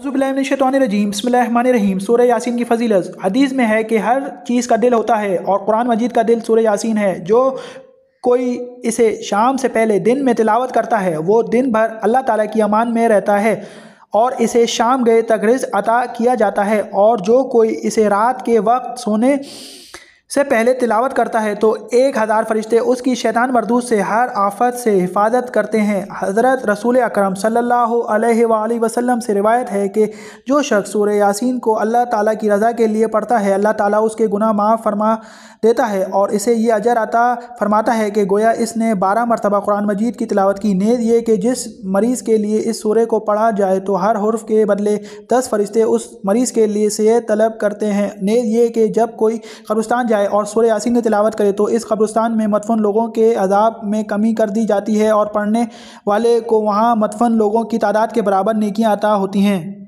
उज़ुबिल्लाशतवानरजीम सूर्य यासीन की फजीलत हदीस में है कि हर चीज़ का दिल होता है और कुरान मजीद का दिल सूर्य यासीन है जो कोई इसे शाम से पहले दिन में तिलावत करता है वो दिन भर अल्लाह ताला की अमान में रहता है और इसे शाम गए तक रिज अता किया जाता है और जो कोई इसे रात के वक्त सोने से पहले तिलावत करता है तो एक हज़ार फरिश्ते उसकी शैतान मरदूस से हर आफत से हिफाजत करते हैं हज़रत रसूल अक्रम सल्ला अलैहि से रिवायत है कि जो शख्स सूर्य यासिन को अल्लाह ताली की रज़ा के लिए पढ़ता है अल्लाह ताली उसके गुना माफ़ फरमा देता है और इसे ये अजर आता फरमाता है कि गोया इसने बारह मरतबा कुरान मजीद की तिलावत की नींद ये कि जिस मरीज़ के लिए इस सूर्य को पढ़ा जाए तो हर हर्फ के बदले दस फरिश्ते उस मरीज़ के लिए से तलब करते हैं नींद ये कि जब कोई कब्रस्तान जाए जाए और सूर्य यासिन की तिलावत करे तो इस कब्रस्तान में मतफन लोगों के अजाब में कमी कर दी जाती है और पढ़ने वाले को वहाँ मतफन लोगों की तादाद के बराबर नेकियाँ अता होती हैं